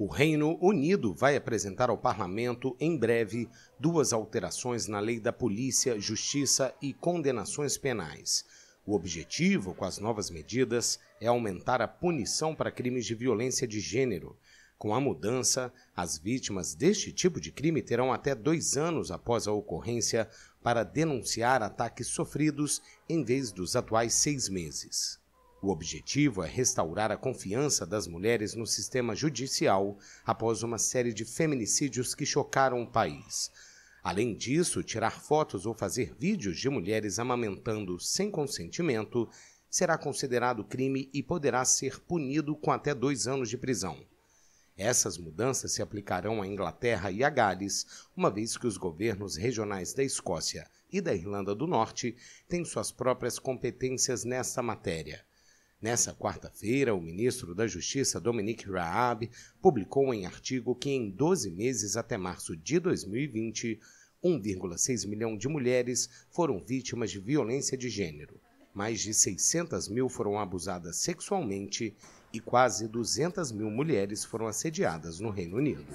O Reino Unido vai apresentar ao parlamento, em breve, duas alterações na lei da polícia, justiça e condenações penais. O objetivo, com as novas medidas, é aumentar a punição para crimes de violência de gênero. Com a mudança, as vítimas deste tipo de crime terão até dois anos após a ocorrência para denunciar ataques sofridos, em vez dos atuais seis meses. O objetivo é restaurar a confiança das mulheres no sistema judicial após uma série de feminicídios que chocaram o país. Além disso, tirar fotos ou fazer vídeos de mulheres amamentando sem consentimento será considerado crime e poderá ser punido com até dois anos de prisão. Essas mudanças se aplicarão à Inglaterra e a Gales, uma vez que os governos regionais da Escócia e da Irlanda do Norte têm suas próprias competências nessa matéria. Nessa quarta-feira, o ministro da Justiça, Dominic Raab, publicou em artigo que em 12 meses até março de 2020, 1,6 milhão de mulheres foram vítimas de violência de gênero. Mais de 600 mil foram abusadas sexualmente e quase 200 mil mulheres foram assediadas no Reino Unido.